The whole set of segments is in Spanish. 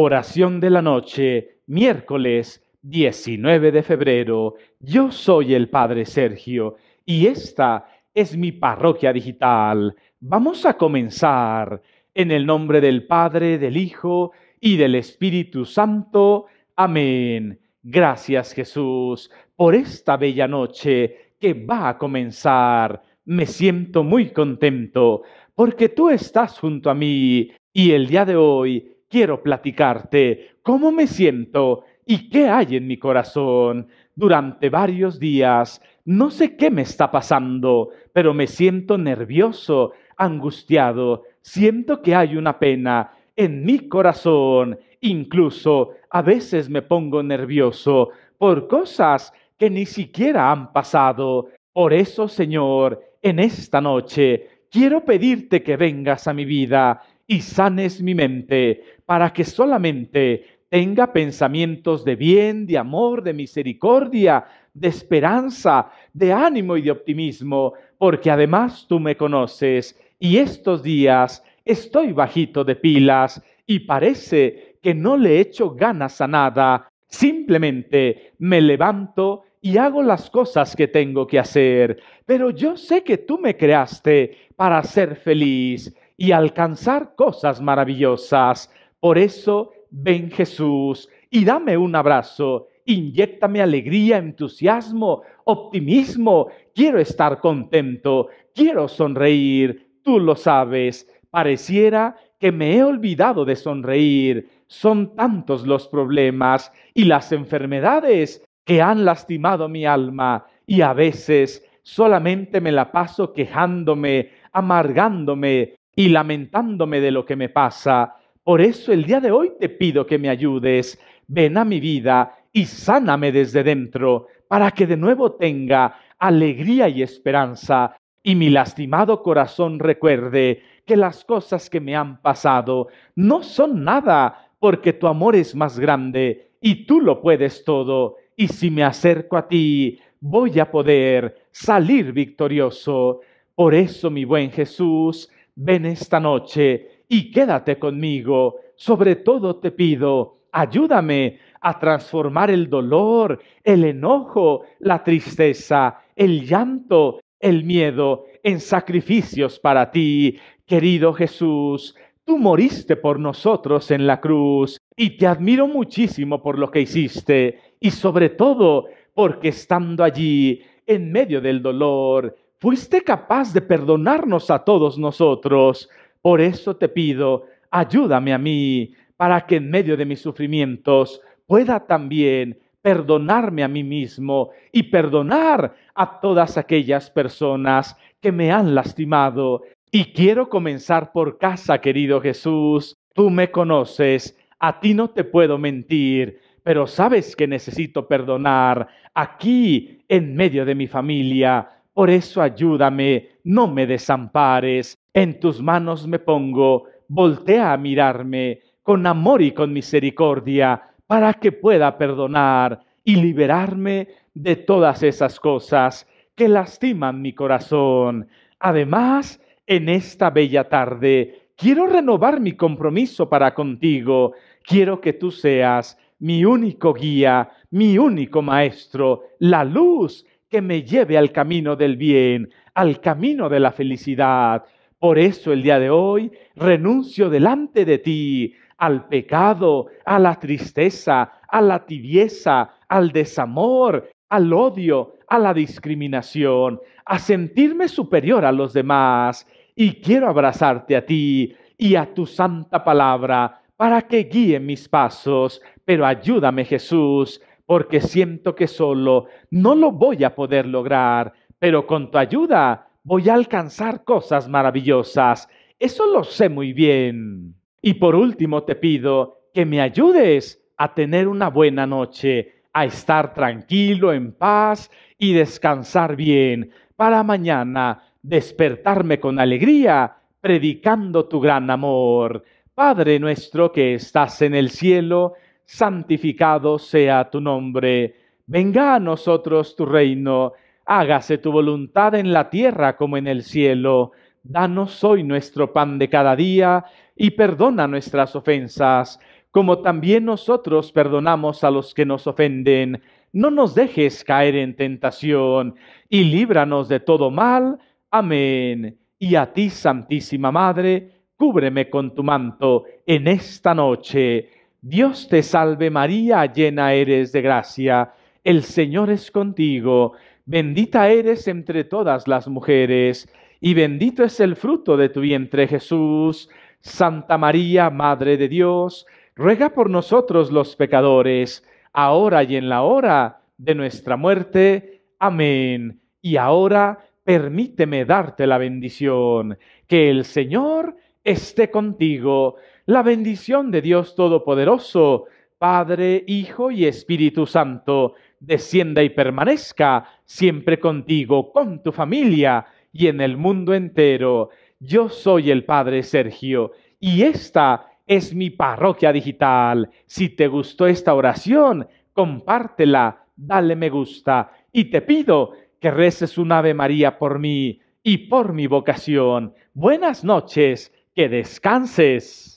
Oración de la noche, miércoles 19 de febrero. Yo soy el Padre Sergio y esta es mi parroquia digital. Vamos a comenzar en el nombre del Padre, del Hijo y del Espíritu Santo. Amén. Gracias Jesús por esta bella noche que va a comenzar. Me siento muy contento porque tú estás junto a mí y el día de hoy quiero platicarte cómo me siento y qué hay en mi corazón. Durante varios días, no sé qué me está pasando, pero me siento nervioso, angustiado, siento que hay una pena en mi corazón. Incluso a veces me pongo nervioso por cosas que ni siquiera han pasado. Por eso, Señor, en esta noche quiero pedirte que vengas a mi vida y sanes mi mente, para que solamente tenga pensamientos de bien, de amor, de misericordia, de esperanza, de ánimo y de optimismo, porque además tú me conoces y estos días estoy bajito de pilas y parece que no le echo ganas a nada, simplemente me levanto y hago las cosas que tengo que hacer, pero yo sé que tú me creaste para ser feliz y alcanzar cosas maravillosas. Por eso, ven Jesús y dame un abrazo, Inyéctame alegría, entusiasmo, optimismo. Quiero estar contento, quiero sonreír, tú lo sabes. Pareciera que me he olvidado de sonreír. Son tantos los problemas y las enfermedades que han lastimado mi alma y a veces solamente me la paso quejándome, amargándome, y lamentándome de lo que me pasa. Por eso el día de hoy te pido que me ayudes. Ven a mi vida y sáname desde dentro, para que de nuevo tenga alegría y esperanza, y mi lastimado corazón recuerde que las cosas que me han pasado no son nada, porque tu amor es más grande y tú lo puedes todo, y si me acerco a ti, voy a poder salir victorioso. Por eso, mi buen Jesús, ven esta noche y quédate conmigo. Sobre todo te pido, ayúdame a transformar el dolor, el enojo, la tristeza, el llanto, el miedo en sacrificios para ti. Querido Jesús, tú moriste por nosotros en la cruz y te admiro muchísimo por lo que hiciste y sobre todo porque estando allí, en medio del dolor, fuiste capaz de perdonarnos a todos nosotros. Por eso te pido, ayúdame a mí, para que en medio de mis sufrimientos pueda también perdonarme a mí mismo y perdonar a todas aquellas personas que me han lastimado. Y quiero comenzar por casa, querido Jesús. Tú me conoces, a ti no te puedo mentir, pero sabes que necesito perdonar aquí, en medio de mi familia, por eso ayúdame, no me desampares, en tus manos me pongo, voltea a mirarme con amor y con misericordia, para que pueda perdonar y liberarme de todas esas cosas que lastiman mi corazón. Además, en esta bella tarde, quiero renovar mi compromiso para contigo. Quiero que tú seas mi único guía, mi único maestro, la luz que me lleve al camino del bien, al camino de la felicidad. Por eso el día de hoy renuncio delante de ti al pecado, a la tristeza, a la tibieza, al desamor, al odio, a la discriminación, a sentirme superior a los demás. Y quiero abrazarte a ti y a tu santa palabra para que guíe mis pasos. Pero ayúdame Jesús porque siento que solo no lo voy a poder lograr, pero con tu ayuda voy a alcanzar cosas maravillosas. Eso lo sé muy bien. Y por último te pido que me ayudes a tener una buena noche, a estar tranquilo, en paz y descansar bien, para mañana despertarme con alegría, predicando tu gran amor. Padre nuestro que estás en el cielo, santificado sea tu nombre, venga a nosotros tu reino, hágase tu voluntad en la tierra como en el cielo. Danos hoy nuestro pan de cada día y perdona nuestras ofensas, como también nosotros perdonamos a los que nos ofenden. No nos dejes caer en tentación y líbranos de todo mal. Amén. Y a ti, Santísima Madre, cúbreme con tu manto en esta noche Dios te salve María, llena eres de gracia, el Señor es contigo, bendita eres entre todas las mujeres, y bendito es el fruto de tu vientre Jesús. Santa María, Madre de Dios, ruega por nosotros los pecadores, ahora y en la hora de nuestra muerte. Amén. Y ahora permíteme darte la bendición. Que el Señor esté contigo la bendición de Dios Todopoderoso, Padre, Hijo y Espíritu Santo, descienda y permanezca siempre contigo, con tu familia y en el mundo entero. Yo soy el Padre Sergio y esta es mi parroquia digital. Si te gustó esta oración, compártela, dale me gusta y te pido que reces un Ave María por mí y por mi vocación. Buenas noches, que descanses.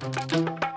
Thank you.